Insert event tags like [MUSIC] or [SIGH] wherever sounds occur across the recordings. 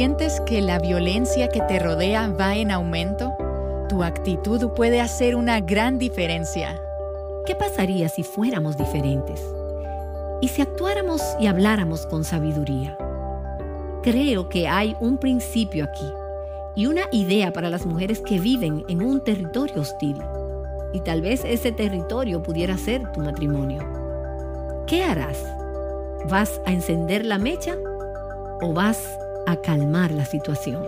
¿Sientes que la violencia que te rodea va en aumento? Tu actitud puede hacer una gran diferencia. ¿Qué pasaría si fuéramos diferentes? ¿Y si actuáramos y habláramos con sabiduría? Creo que hay un principio aquí y una idea para las mujeres que viven en un territorio hostil. Y tal vez ese territorio pudiera ser tu matrimonio. ¿Qué harás? ¿Vas a encender la mecha o vas a a calmar la situación.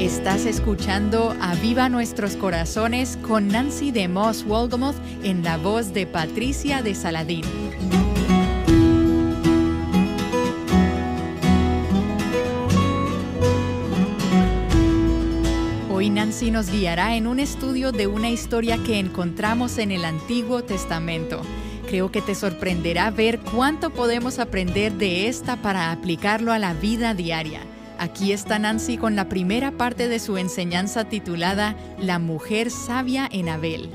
Estás escuchando Aviva Nuestros Corazones con Nancy de Moss Wolgamoth en la voz de Patricia de Saladín. Hoy Nancy nos guiará en un estudio de una historia que encontramos en el Antiguo Testamento. Creo que te sorprenderá ver cuánto podemos aprender de esta para aplicarlo a la vida diaria. Aquí está Nancy con la primera parte de su enseñanza titulada La mujer sabia en Abel.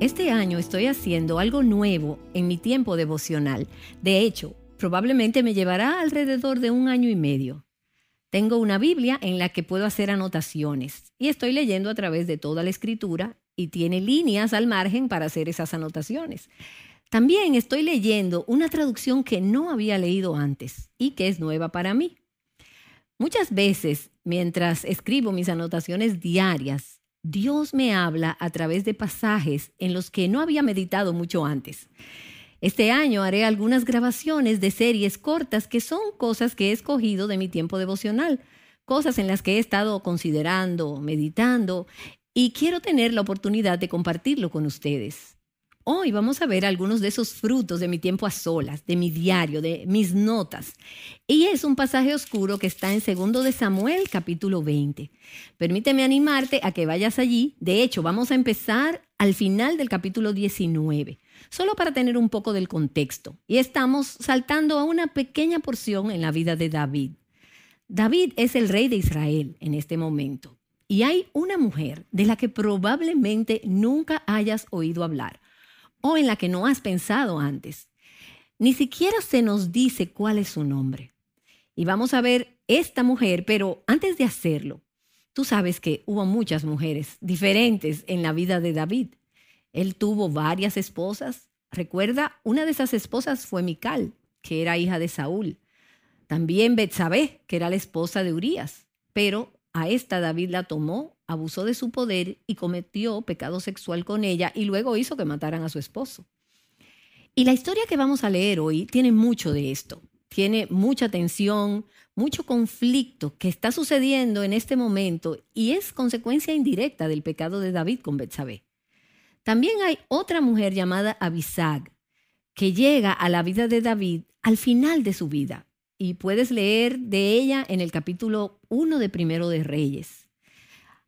Este año estoy haciendo algo nuevo en mi tiempo devocional. De hecho, probablemente me llevará alrededor de un año y medio. Tengo una Biblia en la que puedo hacer anotaciones y estoy leyendo a través de toda la escritura y tiene líneas al margen para hacer esas anotaciones. También estoy leyendo una traducción que no había leído antes y que es nueva para mí. Muchas veces, mientras escribo mis anotaciones diarias, Dios me habla a través de pasajes en los que no había meditado mucho antes. Este año haré algunas grabaciones de series cortas que son cosas que he escogido de mi tiempo devocional, cosas en las que he estado considerando, meditando y quiero tener la oportunidad de compartirlo con ustedes. Hoy vamos a ver algunos de esos frutos de mi tiempo a solas, de mi diario, de mis notas. Y es un pasaje oscuro que está en 2 de Samuel, capítulo 20. Permíteme animarte a que vayas allí. De hecho, vamos a empezar al final del capítulo 19, solo para tener un poco del contexto. Y estamos saltando a una pequeña porción en la vida de David. David es el rey de Israel en este momento. Y hay una mujer de la que probablemente nunca hayas oído hablar o en la que no has pensado antes. Ni siquiera se nos dice cuál es su nombre. Y vamos a ver esta mujer, pero antes de hacerlo, tú sabes que hubo muchas mujeres diferentes en la vida de David. Él tuvo varias esposas. Recuerda, una de esas esposas fue Mical, que era hija de Saúl. También Betsabé, que era la esposa de Urías. Pero a esta David la tomó, abusó de su poder y cometió pecado sexual con ella y luego hizo que mataran a su esposo. Y la historia que vamos a leer hoy tiene mucho de esto. Tiene mucha tensión, mucho conflicto que está sucediendo en este momento y es consecuencia indirecta del pecado de David con Betsabé. También hay otra mujer llamada Abisag que llega a la vida de David al final de su vida, y puedes leer de ella en el capítulo 1 de Primero de Reyes.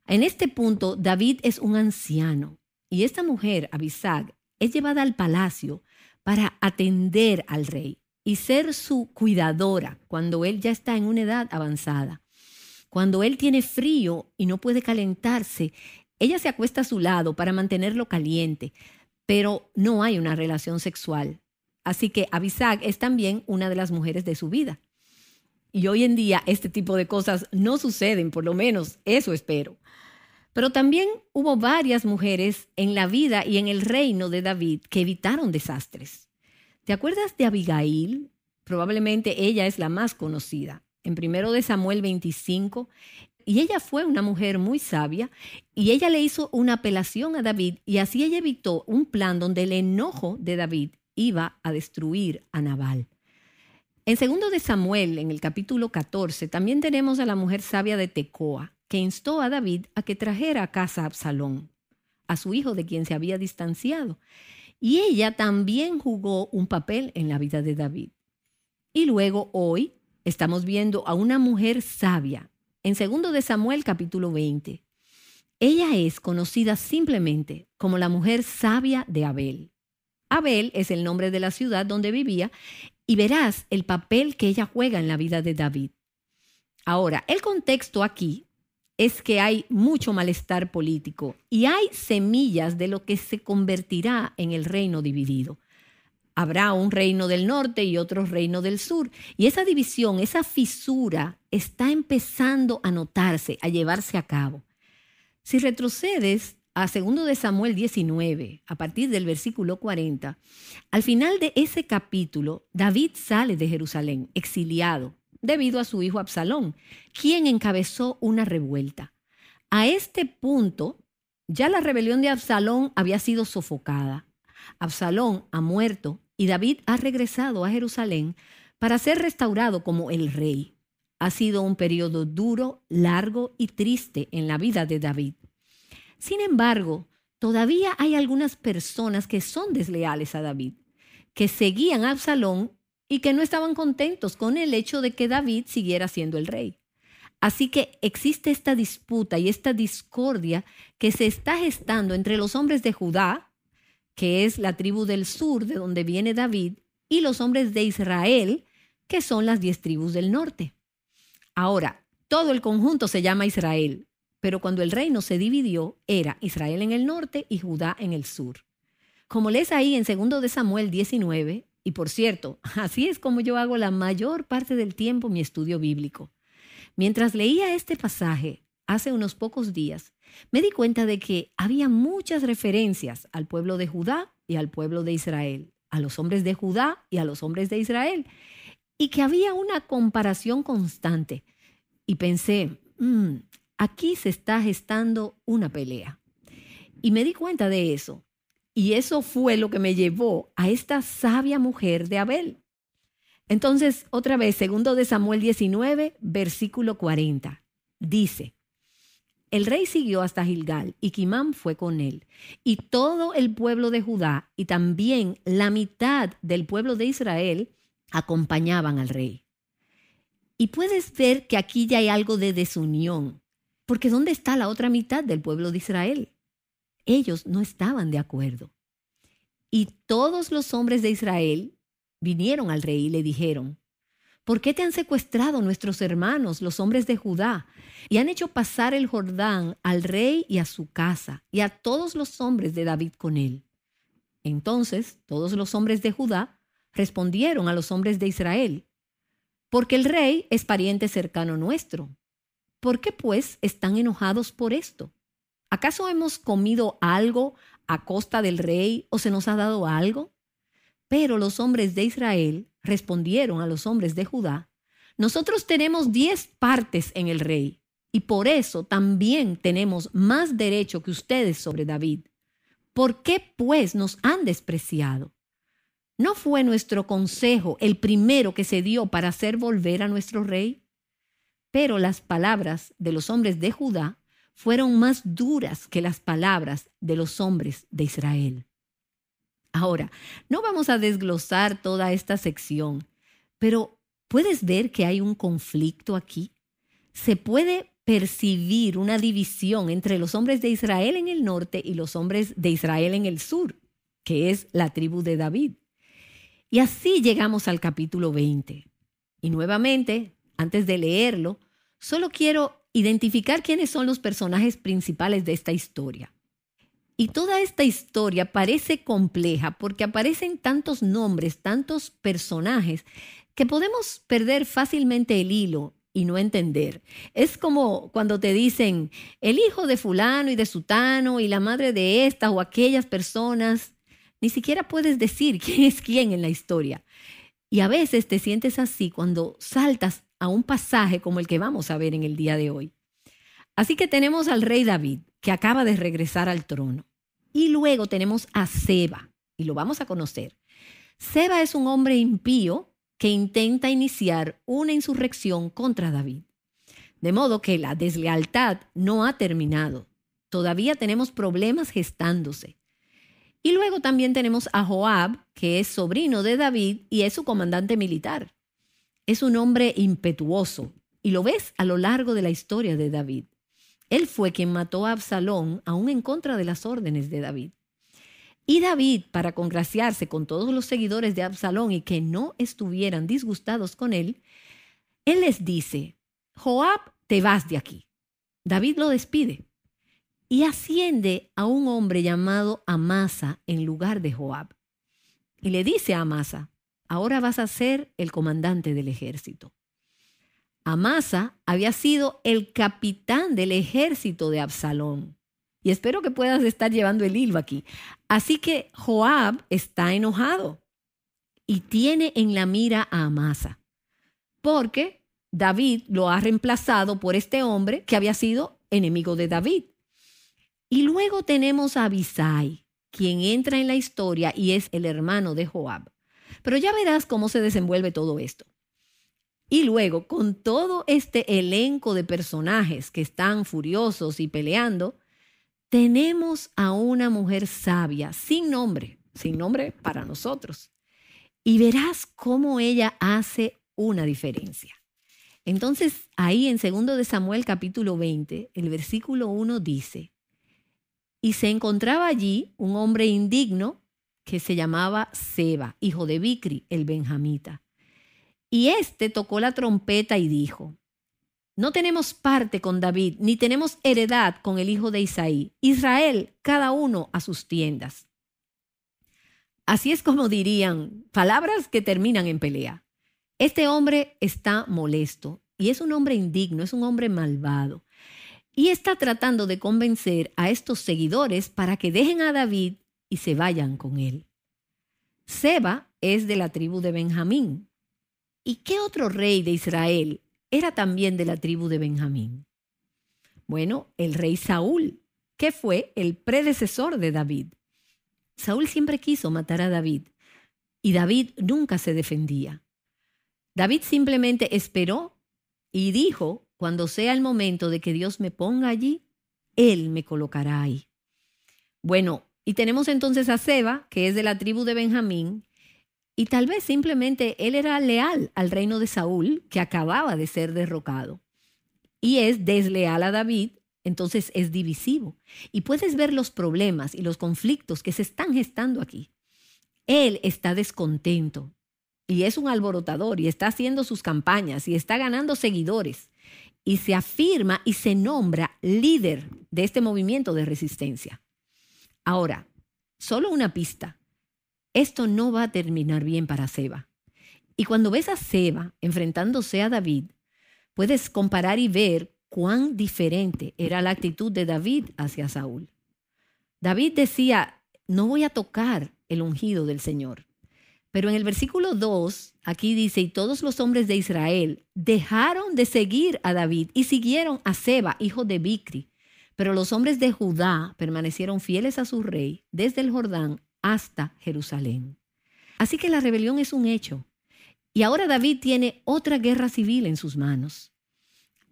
En este punto, David es un anciano y esta mujer, Abisag, es llevada al palacio para atender al rey y ser su cuidadora cuando él ya está en una edad avanzada. Cuando él tiene frío y no puede calentarse, ella se acuesta a su lado para mantenerlo caliente, pero no hay una relación sexual. Así que Abisag es también una de las mujeres de su vida. Y hoy en día este tipo de cosas no suceden, por lo menos eso espero. Pero también hubo varias mujeres en la vida y en el reino de David que evitaron desastres. ¿Te acuerdas de Abigail? Probablemente ella es la más conocida. En primero de Samuel 25, y ella fue una mujer muy sabia y ella le hizo una apelación a David y así ella evitó un plan donde el enojo de David iba a destruir a Nabal. En segundo de Samuel, en el capítulo 14, también tenemos a la mujer sabia de Tecoa, que instó a David a que trajera a casa a Absalón, a su hijo de quien se había distanciado. Y ella también jugó un papel en la vida de David. Y luego hoy estamos viendo a una mujer sabia, en 2 de Samuel capítulo 20. Ella es conocida simplemente como la mujer sabia de Abel. Abel es el nombre de la ciudad donde vivía y verás el papel que ella juega en la vida de David. Ahora, el contexto aquí es que hay mucho malestar político y hay semillas de lo que se convertirá en el reino dividido. Habrá un reino del norte y otro reino del sur. Y esa división, esa fisura, está empezando a notarse, a llevarse a cabo. Si retrocedes a 2 de Samuel 19, a partir del versículo 40, al final de ese capítulo, David sale de Jerusalén, exiliado, debido a su hijo Absalón, quien encabezó una revuelta. A este punto, ya la rebelión de Absalón había sido sofocada. Absalón ha muerto y David ha regresado a Jerusalén para ser restaurado como el rey. Ha sido un periodo duro, largo y triste en la vida de David. Sin embargo, todavía hay algunas personas que son desleales a David, que seguían a Absalón y que no estaban contentos con el hecho de que David siguiera siendo el rey. Así que existe esta disputa y esta discordia que se está gestando entre los hombres de Judá, que es la tribu del sur de donde viene David, y los hombres de Israel, que son las diez tribus del norte. Ahora, todo el conjunto se llama Israel, pero cuando el reino se dividió, era Israel en el norte y Judá en el sur. Como lees ahí en 2 de Samuel 19, y por cierto, [LAUGHS] así es como yo hago la mayor parte del tiempo mi estudio bíblico. Mientras leía este pasaje hace unos pocos días, me di cuenta de que había muchas referencias al pueblo de Judá y al pueblo de Israel, a los hombres de Judá y a los hombres de Israel, y que había una comparación constante. Y pensé, mm, Aquí se está gestando una pelea. Y me di cuenta de eso. Y eso fue lo que me llevó a esta sabia mujer de Abel. Entonces, otra vez, segundo de Samuel 19, versículo 40, dice, el rey siguió hasta Gilgal y Quimán fue con él, y todo el pueblo de Judá y también la mitad del pueblo de Israel acompañaban al rey. Y puedes ver que aquí ya hay algo de desunión, porque ¿dónde está la otra mitad del pueblo de Israel? Ellos no estaban de acuerdo. Y todos los hombres de Israel vinieron al rey y le dijeron, ¿por qué te han secuestrado nuestros hermanos, los hombres de Judá, y han hecho pasar el Jordán al rey y a su casa, y a todos los hombres de David con él? Entonces todos los hombres de Judá respondieron a los hombres de Israel, porque el rey es pariente cercano nuestro, ¿Por qué pues están enojados por esto? ¿Acaso hemos comido algo a costa del rey o se nos ha dado algo? Pero los hombres de Israel respondieron a los hombres de Judá, nosotros tenemos diez partes en el rey y por eso también tenemos más derecho que ustedes sobre David. ¿Por qué pues nos han despreciado? ¿No fue nuestro consejo el primero que se dio para hacer volver a nuestro rey? Pero las palabras de los hombres de Judá fueron más duras que las palabras de los hombres de Israel. Ahora, no vamos a desglosar toda esta sección, pero ¿puedes ver que hay un conflicto aquí? Se puede percibir una división entre los hombres de Israel en el norte y los hombres de Israel en el sur, que es la tribu de David. Y así llegamos al capítulo 20. Y nuevamente, antes de leerlo, Solo quiero identificar quiénes son los personajes principales de esta historia. Y toda esta historia parece compleja porque aparecen tantos nombres, tantos personajes, que podemos perder fácilmente el hilo y no entender. Es como cuando te dicen el hijo de fulano y de sutano y la madre de estas o aquellas personas, ni siquiera puedes decir [LAUGHS] quién es quién en la historia. Y a veces te sientes así cuando saltas a un pasaje como el que vamos a ver en el día de hoy. Así que tenemos al rey David, que acaba de regresar al trono. Y luego tenemos a Seba, y lo vamos a conocer. Seba es un hombre impío que intenta iniciar una insurrección contra David. De modo que la deslealtad no ha terminado. Todavía tenemos problemas gestándose. Y luego también tenemos a Joab, que es sobrino de David y es su comandante militar es un hombre impetuoso y lo ves a lo largo de la historia de David. Él fue quien mató a Absalón aún en contra de las órdenes de David. Y David, para congraciarse con todos los seguidores de Absalón y que no estuvieran disgustados con él, él les dice, Joab, te vas de aquí. David lo despide y asciende a un hombre llamado Amasa en lugar de Joab. Y le dice a Amasa, ahora vas a ser el comandante del ejército. Amasa había sido el capitán del ejército de Absalón. Y espero que puedas estar llevando el hilo aquí. Así que Joab está enojado y tiene en la mira a Amasa, porque David lo ha reemplazado por este hombre que había sido enemigo de David. Y luego tenemos a Abisai, quien entra en la historia y es el hermano de Joab. Pero ya verás cómo se desenvuelve todo esto. Y luego, con todo este elenco de personajes que están furiosos y peleando, tenemos a una mujer sabia, sin nombre, sin nombre para nosotros. Y verás cómo ella hace una diferencia. Entonces, ahí en 2 de Samuel capítulo 20, el versículo 1 dice, y se encontraba allí un hombre indigno que se llamaba Seba, hijo de Vicri, el benjamita. Y este tocó la trompeta y dijo, no tenemos parte con David, ni tenemos heredad con el hijo de Isaí. Israel, cada uno a sus tiendas. Así es como dirían palabras que terminan en pelea. Este hombre está molesto y es un hombre indigno, es un hombre malvado. Y está tratando de convencer a estos seguidores para que dejen a David y se vayan con él. Seba es de la tribu de Benjamín. ¿Y qué otro rey de Israel era también de la tribu de Benjamín? Bueno, el rey Saúl, que fue el predecesor de David. Saúl siempre quiso matar a David y David nunca se defendía. David simplemente esperó y dijo, cuando sea el momento de que Dios me ponga allí, Él me colocará ahí. Bueno, y tenemos entonces a Seba, que es de la tribu de Benjamín, y tal vez simplemente él era leal al reino de Saúl, que acababa de ser derrocado, y es desleal a David, entonces es divisivo. Y puedes ver los problemas y los conflictos que se están gestando aquí. Él está descontento y es un alborotador y está haciendo sus campañas y está ganando seguidores y se afirma y se nombra líder de este movimiento de resistencia. Ahora, solo una pista. Esto no va a terminar bien para Seba. Y cuando ves a Seba enfrentándose a David, puedes comparar y ver cuán diferente era la actitud de David hacia Saúl. David decía, no voy a tocar el ungido del Señor. Pero en el versículo 2, aquí dice, y todos los hombres de Israel dejaron de seguir a David y siguieron a Seba, hijo de Bicri, pero los hombres de Judá permanecieron fieles a su rey desde el Jordán hasta Jerusalén. Así que la rebelión es un hecho. Y ahora David tiene otra guerra civil en sus manos.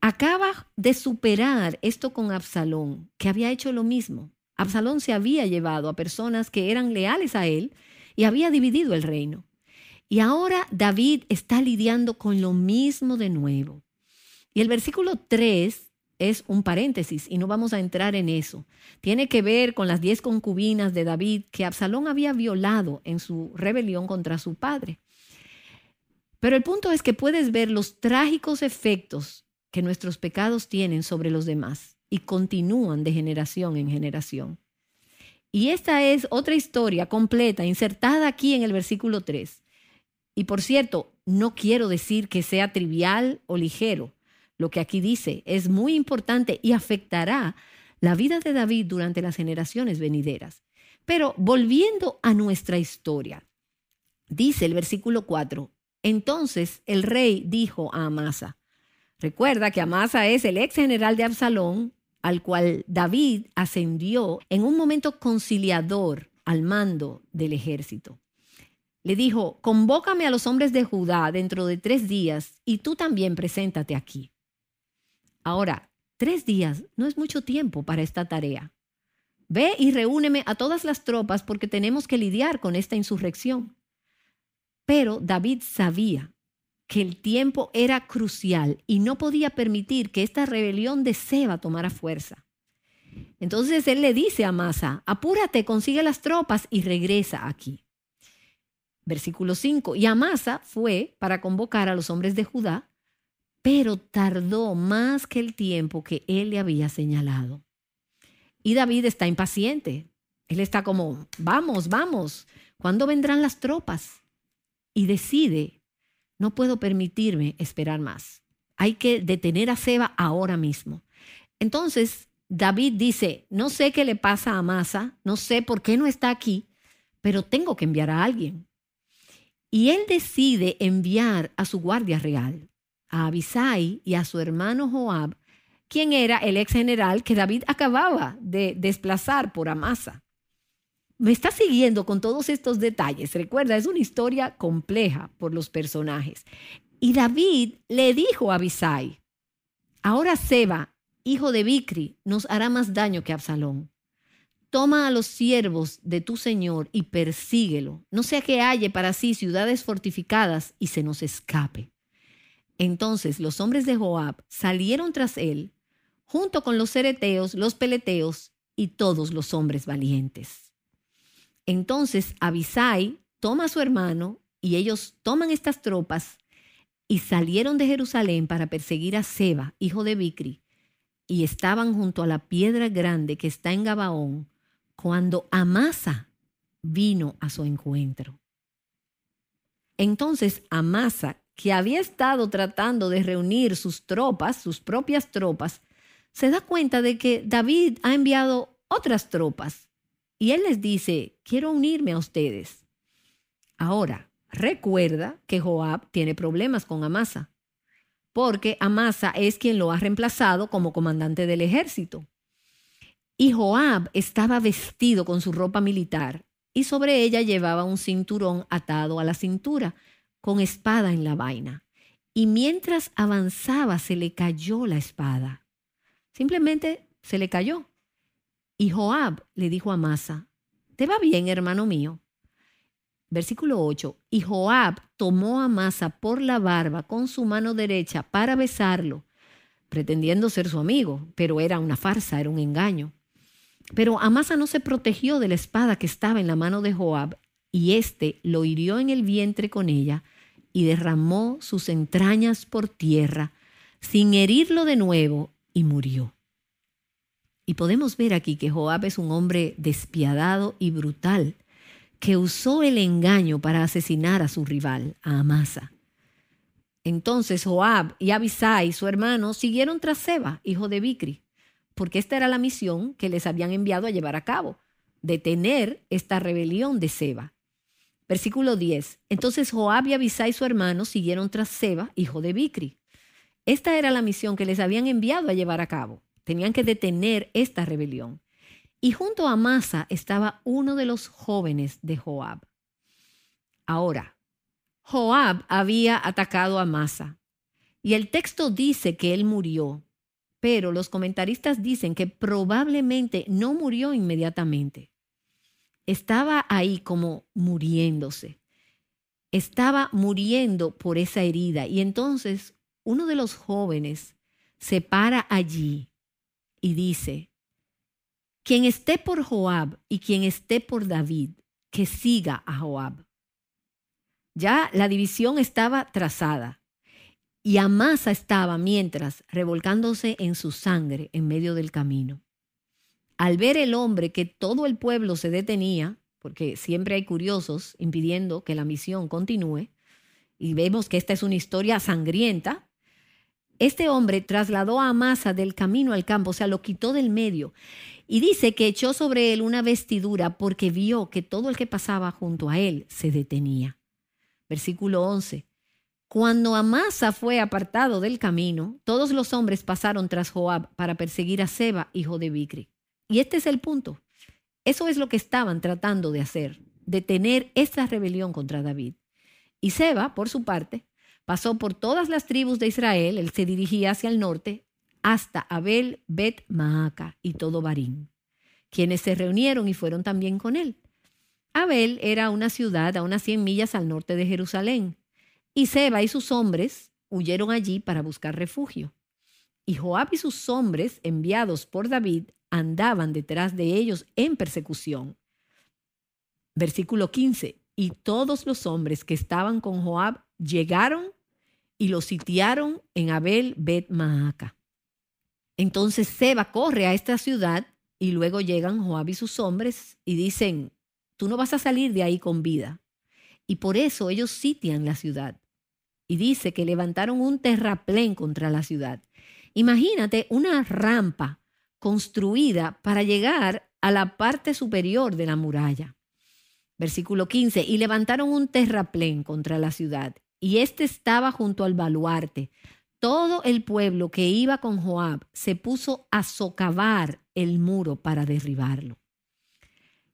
Acaba de superar esto con Absalón, que había hecho lo mismo. Absalón se había llevado a personas que eran leales a él y había dividido el reino. Y ahora David está lidiando con lo mismo de nuevo. Y el versículo 3 es un paréntesis y no vamos a entrar en eso. Tiene que ver con las diez concubinas de David que Absalón había violado en su rebelión contra su padre. Pero el punto es que puedes ver los trágicos efectos que nuestros pecados tienen sobre los demás y continúan de generación en generación. Y esta es otra historia completa, insertada aquí en el versículo 3. Y por cierto, no quiero decir que sea trivial o ligero lo que aquí dice, es muy importante y afectará la vida de David durante las generaciones venideras. Pero volviendo a nuestra historia, dice el versículo 4, entonces el rey dijo a Amasa, recuerda que Amasa es el ex general de Absalón, al cual David ascendió en un momento conciliador al mando del ejército. Le dijo, convócame a los hombres de Judá dentro de tres días y tú también preséntate aquí. Ahora, tres días no es mucho tiempo para esta tarea. Ve y reúneme a todas las tropas porque tenemos que lidiar con esta insurrección. Pero David sabía que el tiempo era crucial y no podía permitir que esta rebelión de Seba tomara fuerza. Entonces él le dice a Amasa, apúrate, consigue las tropas y regresa aquí. Versículo 5, y Amasa fue para convocar a los hombres de Judá pero tardó más que el tiempo que él le había señalado. Y David está impaciente. Él está como, vamos, vamos, ¿cuándo vendrán las tropas? Y decide, no puedo permitirme esperar más. Hay que detener a Seba ahora mismo. Entonces, David dice, no sé qué le pasa a Masa, no sé por qué no está aquí, pero tengo que enviar a alguien. Y él decide enviar a su guardia real, a Abisai y a su hermano Joab, quien era el ex general que David acababa de desplazar por Amasa. Me está siguiendo con todos estos detalles. Recuerda, es una historia compleja por los personajes. Y David le dijo a Abisai, ahora Seba, hijo de Vicri, nos hará más daño que Absalón. Toma a los siervos de tu señor y persíguelo, no sea que halle para sí ciudades fortificadas y se nos escape. Entonces los hombres de Joab salieron tras él, junto con los cereteos, los peleteos y todos los hombres valientes. Entonces Abisai toma a su hermano y ellos toman estas tropas y salieron de Jerusalén para perseguir a Seba, hijo de Bicri, y estaban junto a la piedra grande que está en Gabaón, cuando Amasa vino a su encuentro. Entonces Amasa, que había estado tratando de reunir sus tropas, sus propias tropas, se da cuenta de que David ha enviado otras tropas y él les dice, quiero unirme a ustedes. Ahora, recuerda que Joab tiene problemas con Amasa, porque Amasa es quien lo ha reemplazado como comandante del ejército. Y Joab estaba vestido con su ropa militar y sobre ella llevaba un cinturón atado a la cintura con espada en la vaina. Y mientras avanzaba se le cayó la espada. Simplemente se le cayó. Y Joab le dijo a Masa, ¿te va bien, hermano mío? Versículo 8. Y Joab tomó a Masa por la barba con su mano derecha para besarlo, pretendiendo ser su amigo, pero era una farsa, era un engaño. Pero Amasa no se protegió de la espada que estaba en la mano de Joab y éste lo hirió en el vientre con ella y derramó sus entrañas por tierra, sin herirlo de nuevo, y murió. Y podemos ver aquí que Joab es un hombre despiadado y brutal, que usó el engaño para asesinar a su rival, a Amasa. Entonces Joab y Abisai, su hermano, siguieron tras Seba, hijo de Vicri, porque esta era la misión que les habían enviado a llevar a cabo, detener esta rebelión de Seba. Versículo 10. Entonces Joab y Abisai su hermano siguieron tras Seba, hijo de Bicri. Esta era la misión que les habían enviado a llevar a cabo. Tenían que detener esta rebelión. Y junto a Masa estaba uno de los jóvenes de Joab. Ahora, Joab había atacado a Masa. Y el texto dice que él murió, pero los comentaristas dicen que probablemente no murió inmediatamente estaba ahí como muriéndose. Estaba muriendo por esa herida. Y entonces uno de los jóvenes se para allí y dice, quien esté por Joab y quien esté por David, que siga a Joab. Ya la división estaba trazada y Amasa estaba mientras revolcándose en su sangre en medio del camino. Al ver el hombre que todo el pueblo se detenía, porque siempre hay curiosos impidiendo que la misión continúe, y vemos que esta es una historia sangrienta, este hombre trasladó a Amasa del camino al campo, o sea, lo quitó del medio, y dice que echó sobre él una vestidura porque vio que todo el que pasaba junto a él se detenía. Versículo 11. Cuando Amasa fue apartado del camino, todos los hombres pasaron tras Joab para perseguir a Seba, hijo de Vicri. Y este es el punto. Eso es lo que estaban tratando de hacer, de tener esta rebelión contra David. Y Seba, por su parte, pasó por todas las tribus de Israel, él se dirigía hacia el norte, hasta Abel, Bet, Maaca y todo Barín, quienes se reunieron y fueron también con él. Abel era una ciudad a unas 100 millas al norte de Jerusalén, y Seba y sus hombres huyeron allí para buscar refugio. Y Joab y sus hombres, enviados por David, andaban detrás de ellos en persecución. Versículo 15. Y todos los hombres que estaban con Joab llegaron y lo sitiaron en Abel Bet Maaca. Entonces Seba corre a esta ciudad y luego llegan Joab y sus hombres y dicen, tú no vas a salir de ahí con vida. Y por eso ellos sitian la ciudad. Y dice que levantaron un terraplén contra la ciudad. Imagínate una rampa construida para llegar a la parte superior de la muralla. Versículo 15, y levantaron un terraplén contra la ciudad, y éste estaba junto al baluarte. Todo el pueblo que iba con Joab se puso a socavar el muro para derribarlo.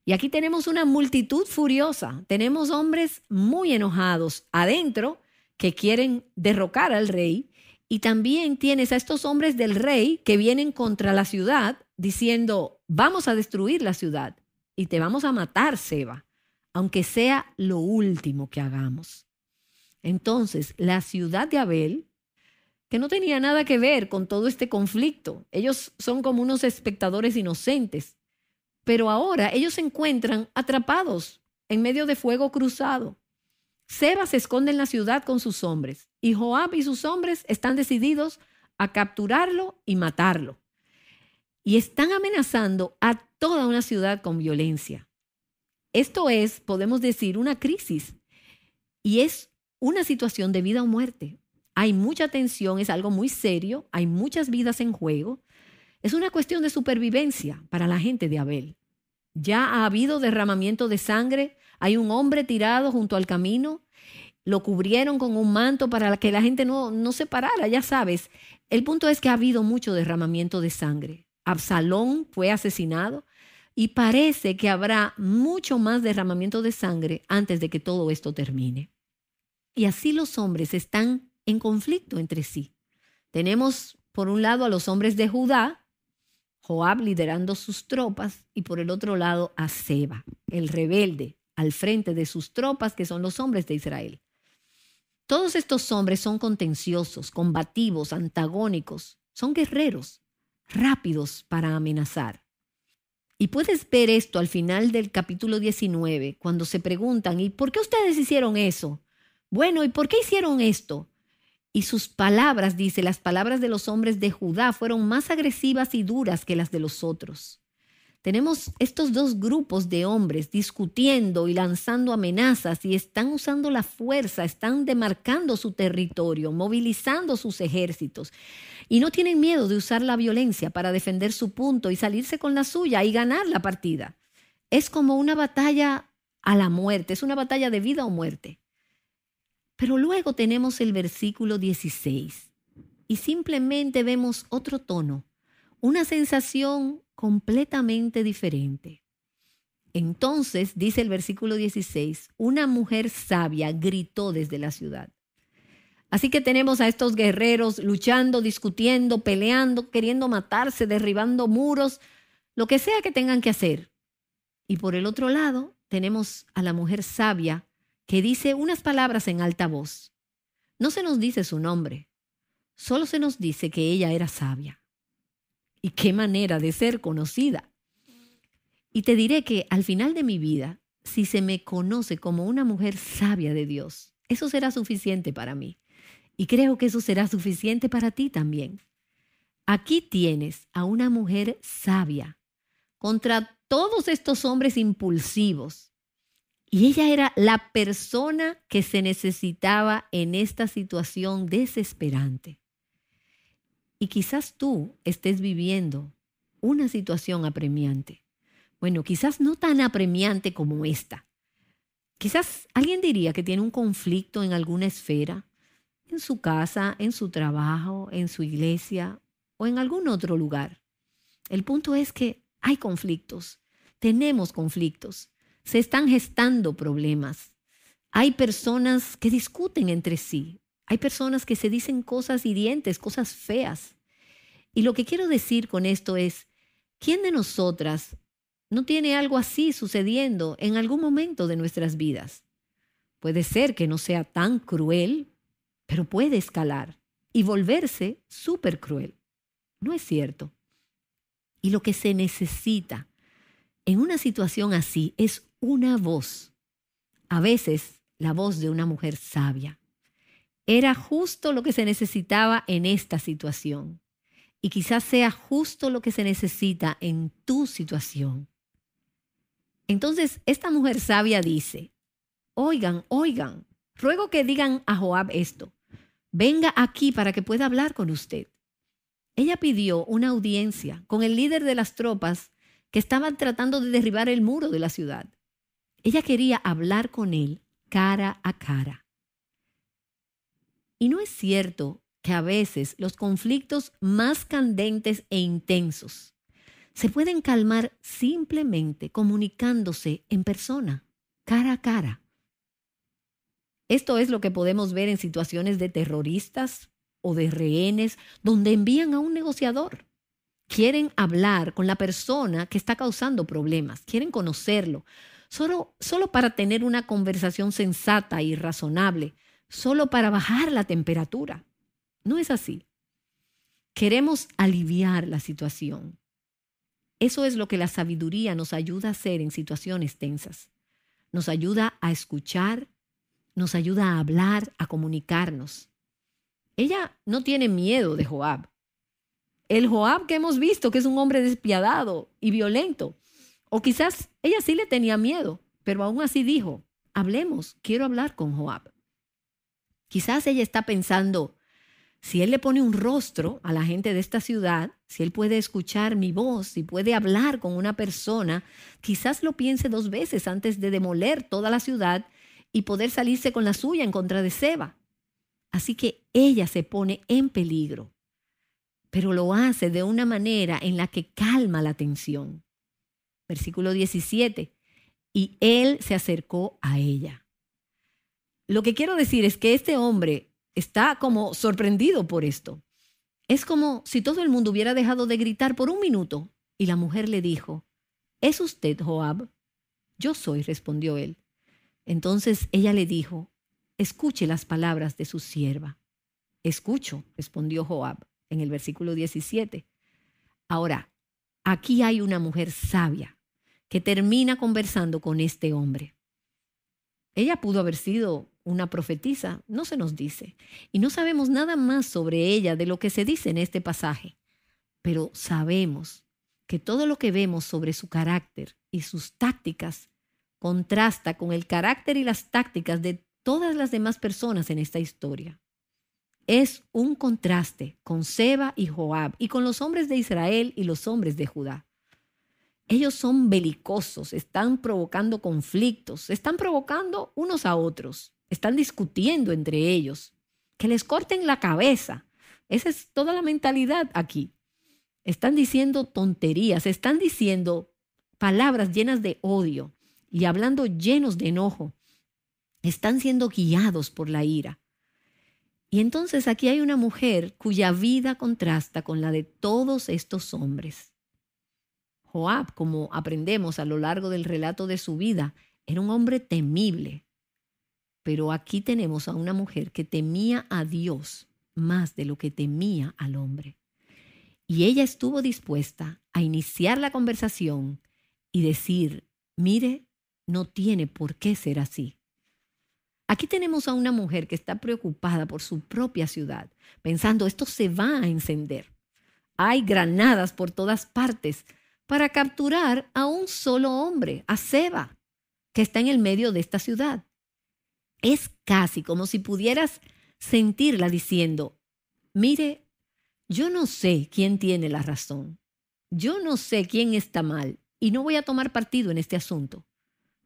Y aquí tenemos una multitud furiosa, tenemos hombres muy enojados adentro que quieren derrocar al rey y también tienes a estos hombres del rey que vienen contra la ciudad diciendo, vamos a destruir la ciudad y te vamos a matar, Seba, aunque sea lo último que hagamos. Entonces, la ciudad de Abel, que no tenía nada que ver con todo este conflicto, ellos son como unos espectadores inocentes, pero ahora ellos se encuentran atrapados en medio de fuego cruzado. Seba se esconde en la ciudad con sus hombres y Joab y sus hombres están decididos a capturarlo y matarlo. Y están amenazando a toda una ciudad con violencia. Esto es, podemos decir, una crisis y es una situación de vida o muerte. Hay mucha tensión, es algo muy serio, hay muchas vidas en juego. Es una cuestión de supervivencia para la gente de Abel. Ya ha habido derramamiento de sangre hay un hombre tirado junto al camino, lo cubrieron con un manto para que la gente no, no se parara, ya sabes. El punto es que ha habido mucho derramamiento de sangre. Absalón fue asesinado y parece que habrá mucho más derramamiento de sangre antes de que todo esto termine. Y así los hombres están en conflicto entre sí. Tenemos por un lado a los hombres de Judá, Joab liderando sus tropas, y por el otro lado a Seba, el rebelde, al frente de sus tropas, que son los hombres de Israel. Todos estos hombres son contenciosos, combativos, antagónicos, son guerreros, rápidos para amenazar. Y puedes ver esto al final del capítulo 19, cuando se preguntan, ¿y por qué ustedes hicieron eso? Bueno, ¿y por qué hicieron esto? Y sus palabras, dice, las palabras de los hombres de Judá fueron más agresivas y duras que las de los otros. Tenemos estos dos grupos de hombres discutiendo y lanzando amenazas y están usando la fuerza, están demarcando su territorio, movilizando sus ejércitos y no tienen miedo de usar la violencia para defender su punto y salirse con la suya y ganar la partida. Es como una batalla a la muerte, es una batalla de vida o muerte. Pero luego tenemos el versículo 16 y simplemente vemos otro tono una sensación completamente diferente. Entonces, dice el versículo 16, una mujer sabia gritó desde la ciudad. Así que tenemos a estos guerreros luchando, discutiendo, peleando, queriendo matarse, derribando muros, lo que sea que tengan que hacer. Y por el otro lado, tenemos a la mujer sabia que dice unas palabras en alta voz. No se nos dice su nombre, solo se nos dice que ella era sabia qué manera de ser conocida. Y te diré que al final de mi vida, si se me conoce como una mujer sabia de Dios, eso será suficiente para mí. Y creo que eso será suficiente para ti también. Aquí tienes a una mujer sabia contra todos estos hombres impulsivos. Y ella era la persona que se necesitaba en esta situación desesperante. Y quizás tú estés viviendo una situación apremiante. Bueno, quizás no tan apremiante como esta. Quizás alguien diría que tiene un conflicto en alguna esfera, en su casa, en su trabajo, en su iglesia o en algún otro lugar. El punto es que hay conflictos, tenemos conflictos, se están gestando problemas. Hay personas que discuten entre sí, hay personas que se dicen cosas hirientes, cosas feas. Y lo que quiero decir con esto es, ¿quién de nosotras no tiene algo así sucediendo en algún momento de nuestras vidas? Puede ser que no sea tan cruel, pero puede escalar y volverse súper cruel. No es cierto. Y lo que se necesita en una situación así es una voz. A veces la voz de una mujer sabia, era justo lo que se necesitaba en esta situación. Y quizás sea justo lo que se necesita en tu situación. Entonces, esta mujer sabia dice, oigan, oigan, ruego que digan a Joab esto, venga aquí para que pueda hablar con usted. Ella pidió una audiencia con el líder de las tropas que estaban tratando de derribar el muro de la ciudad. Ella quería hablar con él cara a cara. Y no es cierto que a veces los conflictos más candentes e intensos se pueden calmar simplemente comunicándose en persona, cara a cara. Esto es lo que podemos ver en situaciones de terroristas o de rehenes donde envían a un negociador. Quieren hablar con la persona que está causando problemas, quieren conocerlo, solo, solo para tener una conversación sensata y razonable solo para bajar la temperatura. No es así. Queremos aliviar la situación. Eso es lo que la sabiduría nos ayuda a hacer en situaciones tensas. Nos ayuda a escuchar, nos ayuda a hablar, a comunicarnos. Ella no tiene miedo de Joab. El Joab que hemos visto, que es un hombre despiadado y violento. O quizás ella sí le tenía miedo, pero aún así dijo, hablemos, quiero hablar con Joab. Quizás ella está pensando, si él le pone un rostro a la gente de esta ciudad, si él puede escuchar mi voz, si puede hablar con una persona, quizás lo piense dos veces antes de demoler toda la ciudad y poder salirse con la suya en contra de Seba. Así que ella se pone en peligro, pero lo hace de una manera en la que calma la tensión. Versículo 17. Y él se acercó a ella. Lo que quiero decir es que este hombre está como sorprendido por esto. Es como si todo el mundo hubiera dejado de gritar por un minuto. Y la mujer le dijo, ¿es usted Joab? Yo soy, respondió él. Entonces ella le dijo, escuche las palabras de su sierva. Escucho, respondió Joab en el versículo 17. Ahora, aquí hay una mujer sabia que termina conversando con este hombre. Ella pudo haber sido una profetisa, no se nos dice. Y no sabemos nada más sobre ella de lo que se dice en este pasaje, pero sabemos que todo lo que vemos sobre su carácter y sus tácticas contrasta con el carácter y las tácticas de todas las demás personas en esta historia. Es un contraste con Seba y Joab y con los hombres de Israel y los hombres de Judá. Ellos son belicosos, están provocando conflictos, están provocando unos a otros, están discutiendo entre ellos. Que les corten la cabeza. Esa es toda la mentalidad aquí. Están diciendo tonterías, están diciendo palabras llenas de odio y hablando llenos de enojo. Están siendo guiados por la ira. Y entonces aquí hay una mujer cuya vida contrasta con la de todos estos hombres como aprendemos a lo largo del relato de su vida, era un hombre temible. Pero aquí tenemos a una mujer que temía a Dios más de lo que temía al hombre. Y ella estuvo dispuesta a iniciar la conversación y decir, mire, no tiene por qué ser así. Aquí tenemos a una mujer que está preocupada por su propia ciudad, pensando, esto se va a encender. Hay granadas por todas partes para capturar a un solo hombre, a Seba, que está en el medio de esta ciudad. Es casi como si pudieras sentirla diciendo, mire, yo no sé quién tiene la razón, yo no sé quién está mal y no voy a tomar partido en este asunto.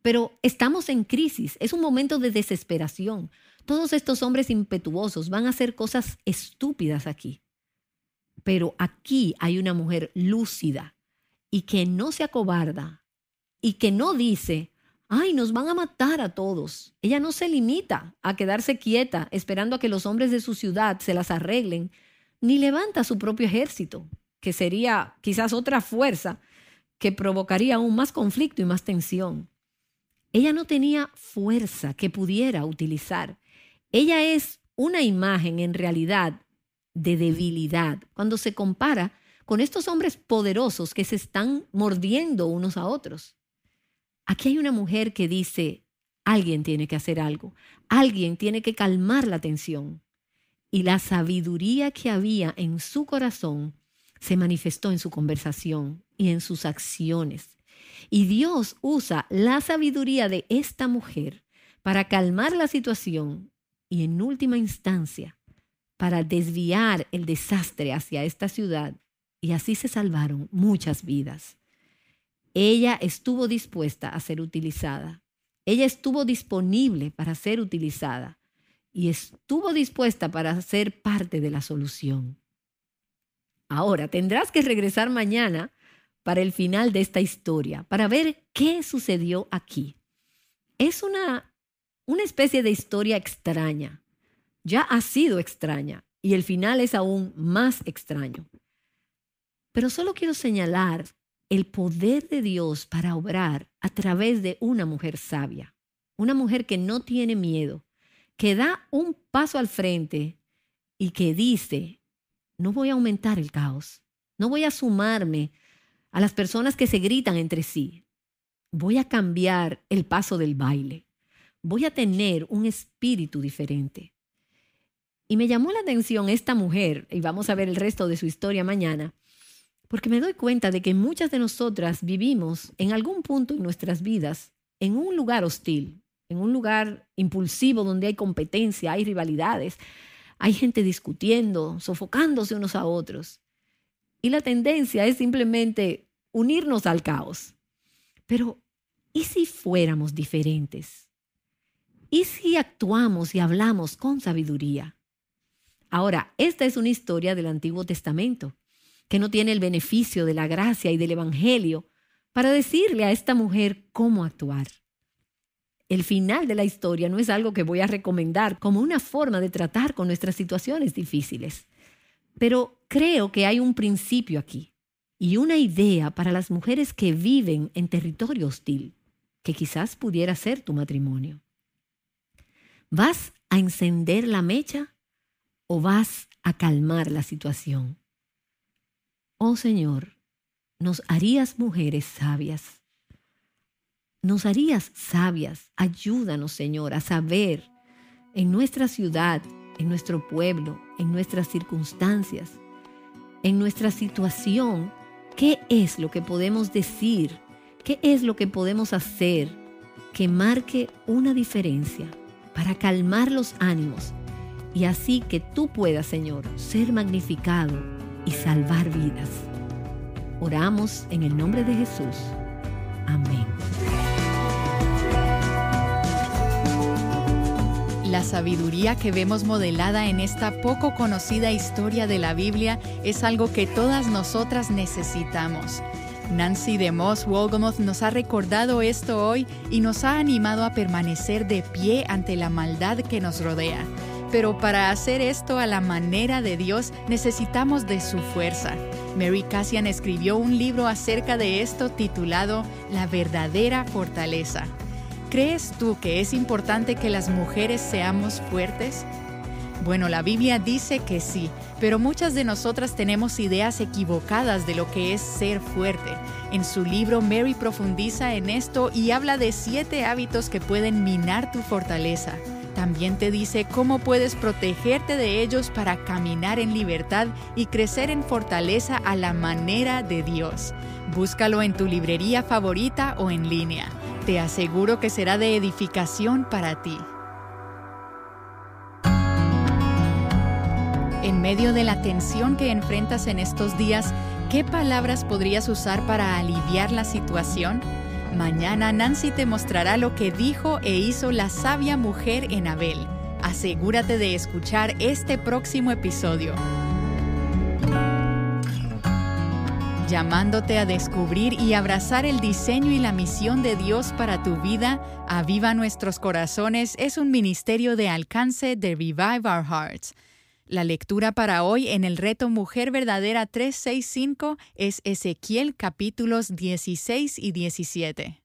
Pero estamos en crisis, es un momento de desesperación. Todos estos hombres impetuosos van a hacer cosas estúpidas aquí. Pero aquí hay una mujer lúcida y que no se acobarda y que no dice, ay, nos van a matar a todos. Ella no se limita a quedarse quieta esperando a que los hombres de su ciudad se las arreglen, ni levanta su propio ejército, que sería quizás otra fuerza que provocaría aún más conflicto y más tensión. Ella no tenía fuerza que pudiera utilizar. Ella es una imagen en realidad de debilidad cuando se compara con estos hombres poderosos que se están mordiendo unos a otros. Aquí hay una mujer que dice, alguien tiene que hacer algo, alguien tiene que calmar la tensión. Y la sabiduría que había en su corazón se manifestó en su conversación y en sus acciones. Y Dios usa la sabiduría de esta mujer para calmar la situación y en última instancia para desviar el desastre hacia esta ciudad y así se salvaron muchas vidas. Ella estuvo dispuesta a ser utilizada. Ella estuvo disponible para ser utilizada y estuvo dispuesta para ser parte de la solución. Ahora tendrás que regresar mañana para el final de esta historia, para ver qué sucedió aquí. Es una, una especie de historia extraña. Ya ha sido extraña y el final es aún más extraño. Pero solo quiero señalar el poder de Dios para obrar a través de una mujer sabia, una mujer que no tiene miedo, que da un paso al frente y que dice, no voy a aumentar el caos, no voy a sumarme a las personas que se gritan entre sí, voy a cambiar el paso del baile, voy a tener un espíritu diferente. Y me llamó la atención esta mujer, y vamos a ver el resto de su historia mañana, porque me doy cuenta de que muchas de nosotras vivimos en algún punto en nuestras vidas en un lugar hostil, en un lugar impulsivo donde hay competencia, hay rivalidades, hay gente discutiendo, sofocándose unos a otros. Y la tendencia es simplemente unirnos al caos. Pero, ¿y si fuéramos diferentes? ¿Y si actuamos y hablamos con sabiduría? Ahora, esta es una historia del Antiguo Testamento que no tiene el beneficio de la gracia y del Evangelio, para decirle a esta mujer cómo actuar. El final de la historia no es algo que voy a recomendar como una forma de tratar con nuestras situaciones difíciles, pero creo que hay un principio aquí y una idea para las mujeres que viven en territorio hostil, que quizás pudiera ser tu matrimonio. ¿Vas a encender la mecha o vas a calmar la situación? oh Señor, nos harías mujeres sabias. Nos harías sabias. Ayúdanos, Señor, a saber en nuestra ciudad, en nuestro pueblo, en nuestras circunstancias, en nuestra situación, qué es lo que podemos decir, qué es lo que podemos hacer que marque una diferencia para calmar los ánimos y así que tú puedas, Señor, ser magnificado y salvar vidas. Oramos en el nombre de Jesús. Amén. La sabiduría que vemos modelada en esta poco conocida historia de la Biblia es algo que todas nosotras necesitamos. Nancy de Moss Wolgamoth nos ha recordado esto hoy y nos ha animado a permanecer de pie ante la maldad que nos rodea. Pero para hacer esto a la manera de Dios necesitamos de su fuerza. Mary Cassian escribió un libro acerca de esto titulado La verdadera fortaleza. ¿Crees tú que es importante que las mujeres seamos fuertes? Bueno, la Biblia dice que sí, pero muchas de nosotras tenemos ideas equivocadas de lo que es ser fuerte. En su libro, Mary profundiza en esto y habla de siete hábitos que pueden minar tu fortaleza. También te dice cómo puedes protegerte de ellos para caminar en libertad y crecer en fortaleza a la manera de Dios. Búscalo en tu librería favorita o en línea. Te aseguro que será de edificación para ti. En medio de la tensión que enfrentas en estos días, ¿qué palabras podrías usar para aliviar la situación? Mañana Nancy te mostrará lo que dijo e hizo la sabia mujer en Abel. Asegúrate de escuchar este próximo episodio. Llamándote a descubrir y abrazar el diseño y la misión de Dios para tu vida, Aviva Nuestros Corazones es un ministerio de alcance de Revive Our Hearts. La lectura para hoy en el reto Mujer Verdadera 365 es Ezequiel capítulos 16 y 17.